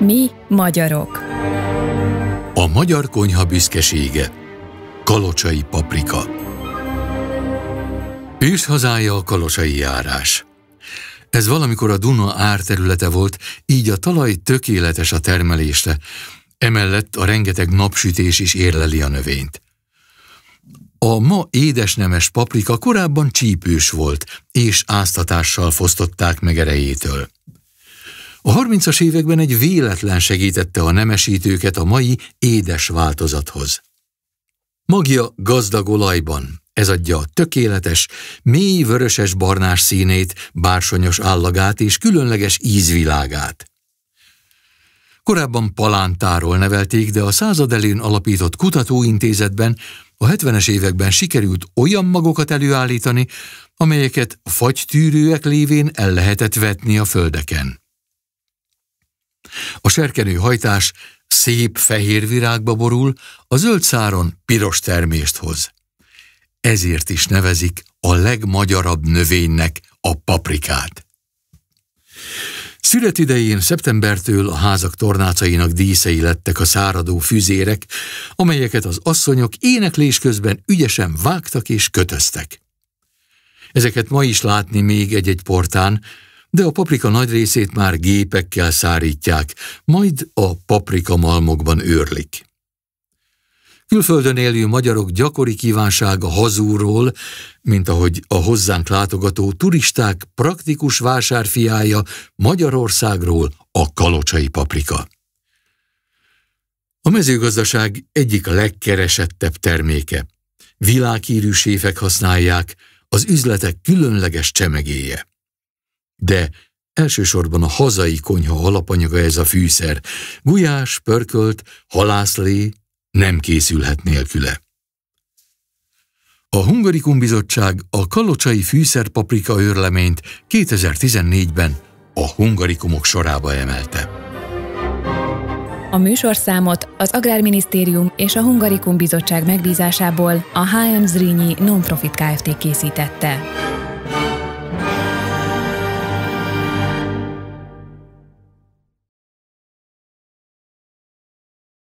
Mi magyarok. A magyar konyha büszkesége. Kalocsai paprika. Őshazája a kalocsai járás. Ez valamikor a Duna árterülete volt, így a talaj tökéletes a termelésre, emellett a rengeteg napsütés is érleli a növényt. A ma édesnemes paprika korábban csípős volt, és áztatással fosztották meg erejétől. A 30-as években egy véletlen segítette a nemesítőket a mai édes változathoz. Magja gazdag olajban, ez adja a tökéletes, mély vöröses barnás színét, bársonyos állagát és különleges ízvilágát. Korábban palántáról nevelték, de a század elén alapított kutatóintézetben a 70-es években sikerült olyan magokat előállítani, amelyeket fagytűrőek lévén el lehetett vetni a földeken. A serkenő hajtás szép fehér virágba borul, a zöld száron piros termést hoz. Ezért is nevezik a legmagyarabb növénynek a paprikát. Szület idején szeptembertől a házak tornácainak díszei lettek a száradó füzérek, amelyeket az asszonyok éneklés közben ügyesen vágtak és kötöztek. Ezeket ma is látni még egy-egy portán, de a paprika nagy részét már gépekkel szárítják, majd a paprika malmokban őrlik. Külföldön élő magyarok gyakori kívánsága hazúról, mint ahogy a hozzánk látogató turisták praktikus vásárfiája Magyarországról a kalocsai paprika. A mezőgazdaság egyik legkeresettebb terméke. Világhírű séfek használják, az üzletek különleges csemegéje de elsősorban a hazai konyha alapanyaga ez a fűszer. Gulyás, pörkölt, halászlé nem készülhet nélküle. A Hungarikum Bizottság a kalocsai fűszerpaprika őrleményt 2014-ben a hungarikumok sorába emelte. A műsorszámot az Agrárminisztérium és a Hungarikum Bizottság megbízásából a HM Zrínyi Nonprofit Kft. készítette.